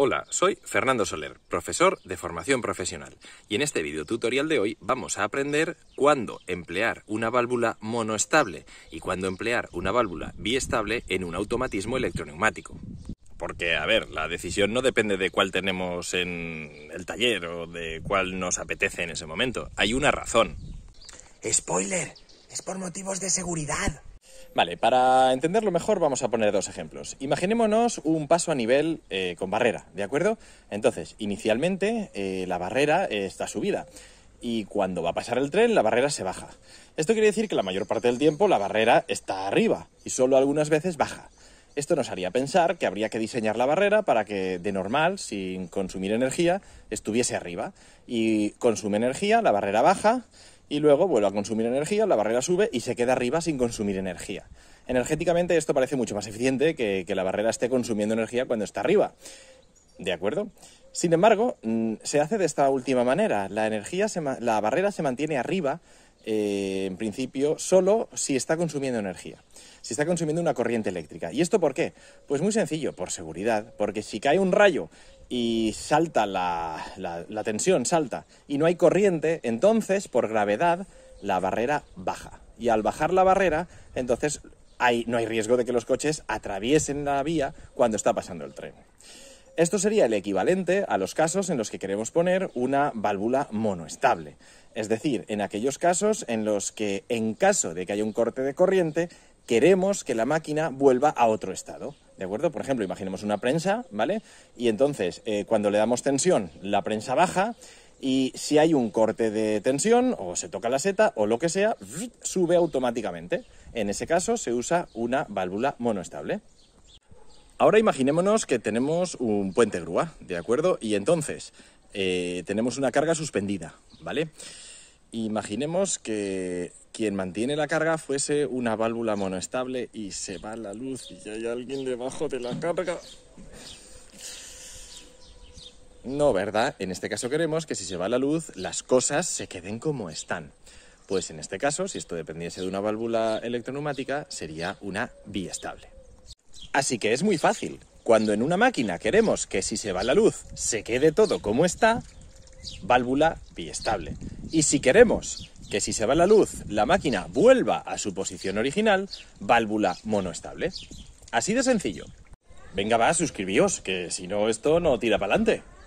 Hola, soy Fernando Soler, profesor de formación profesional, y en este video tutorial de hoy vamos a aprender cuándo emplear una válvula monoestable y cuándo emplear una válvula biestable en un automatismo electroneumático. Porque, a ver, la decisión no depende de cuál tenemos en el taller o de cuál nos apetece en ese momento. Hay una razón. Spoiler, es por motivos de seguridad. Vale, para entenderlo mejor vamos a poner dos ejemplos. Imaginémonos un paso a nivel eh, con barrera, ¿de acuerdo? Entonces, inicialmente eh, la barrera está subida y cuando va a pasar el tren la barrera se baja. Esto quiere decir que la mayor parte del tiempo la barrera está arriba y solo algunas veces baja. Esto nos haría pensar que habría que diseñar la barrera para que, de normal, sin consumir energía, estuviese arriba. Y consume energía, la barrera baja, y luego vuelve a consumir energía, la barrera sube y se queda arriba sin consumir energía. Energéticamente esto parece mucho más eficiente que, que la barrera esté consumiendo energía cuando está arriba. ¿De acuerdo? Sin embargo, mm, se hace de esta última manera. La, energía la barrera se mantiene arriba, eh, en principio, solo si está consumiendo energía, si está consumiendo una corriente eléctrica. ¿Y esto por qué? Pues muy sencillo, por seguridad, porque si cae un rayo y salta la, tensión, salta, y no hay corriente, entonces, por gravedad, la barrera baja. Y al bajar la barrera, entonces no hay riesgo de que los coches atraviesen la vía cuando está pasando el tren. Esto sería el equivalente a los casos en los que queremos poner una válvula monoestable, es decir, en aquellos casos en los que en caso de que haya un corte de corriente, queremos que la máquina vuelva a otro estado. ¿De acuerdo? Por ejemplo, imaginemos una prensa, ¿vale? Y entonces, eh, cuando le damos tensión, la prensa baja y si hay un corte de tensión o se toca la seta o lo que sea, sube automáticamente. En ese caso se usa una válvula monoestable. Ahora imaginémonos que tenemos un puente grúa, ¿de acuerdo? Y entonces eh, tenemos una carga suspendida, ¿vale? Imaginemos que quien mantiene la carga fuese una válvula monoestable y se va la luz y hay alguien debajo de la carga. No, ¿verdad? En este caso queremos que si se va la luz, las cosas se queden como están. Pues en este caso, si esto dependiese de una válvula electroneumática, sería una biestable. Así que es muy fácil. Cuando en una máquina queremos que si se va la luz se quede todo como está, válvula biestable. Y si queremos que si se va la luz, la máquina vuelva a su posición original, válvula monoestable. Así de sencillo. Venga, va, suscribíos, que si no esto no tira para adelante.